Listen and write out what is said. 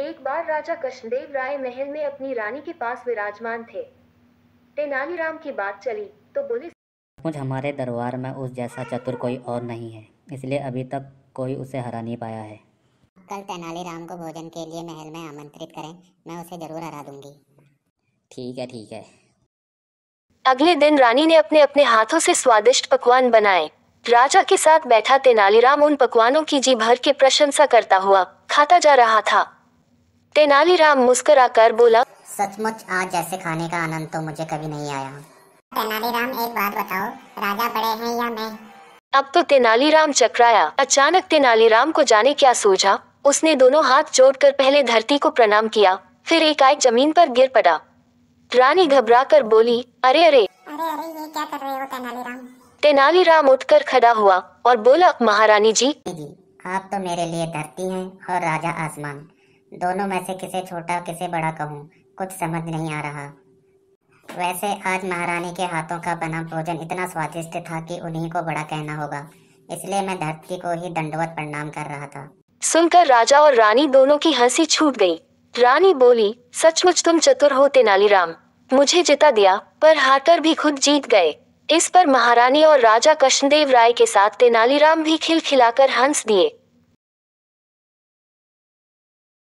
एक बार राजा कृष्णदेव राय महल में अपनी रानी के पास विराजमान थे तेनालीराम की बात चली तो बोले मुझ हमारे दरबार में उस जैसा चतुर कोई और नहीं है इसलिए अभी तक कोई उसे हरा नहीं पाया है कल तेनालीराम को भोजन के लिए महल में आमंत्रित करें मैं उसे जरूर हरा दूंगी ठीक है ठीक है अगले दिन रानी ने अपने अपने हाथों से स्वादिष्ट पकवान बनाए राजा के साथ बैठा तेनालीराम उन पकवानों की जी भर के प्रशंसा करता हुआ खाता जा रहा था तेनालीराम कर बोला सचमुच आज जैसे खाने का आनंद तो मुझे कभी नहीं आया तेनालीराम एक बात बताओ राजा बड़े हैं या मैं अब तो तेनालीराम चकराया अचानक तेनालीराम को जाने क्या सोचा उसने दोनों हाथ जोड़कर पहले धरती को प्रणाम किया फिर एक जमीन पर गिर पड़ा रानी घबरा कर बोली अरे अरे अरे अरे ये क्या कर रहे हो तेनालीराम तेनालीराम कर खड़ा हुआ और बोला महारानी जी, जी आप तो मेरे लिए धरती हैं और राजा आसमान दोनों में से किसे छोटा किसे बड़ा कहूँ कुछ समझ नहीं आ रहा वैसे आज महारानी के हाथों का बना भोजन इतना स्वादिष्ट था कि उन्हीं को बड़ा कहना होगा इसलिए मैं धरती को ही दंडवत प्रणाम कर रहा था सुनकर राजा और रानी दोनों की हंसी छूट गई रानी बोली सचमुच तुम चतुर हो तेनालीराम मुझे जिता दिया पर हारकर भी खुद जीत गए इस पर महारानी और राजा कृष्णदेव राय के साथ तेनालीराम भी खिलखिलाकर हंस दिए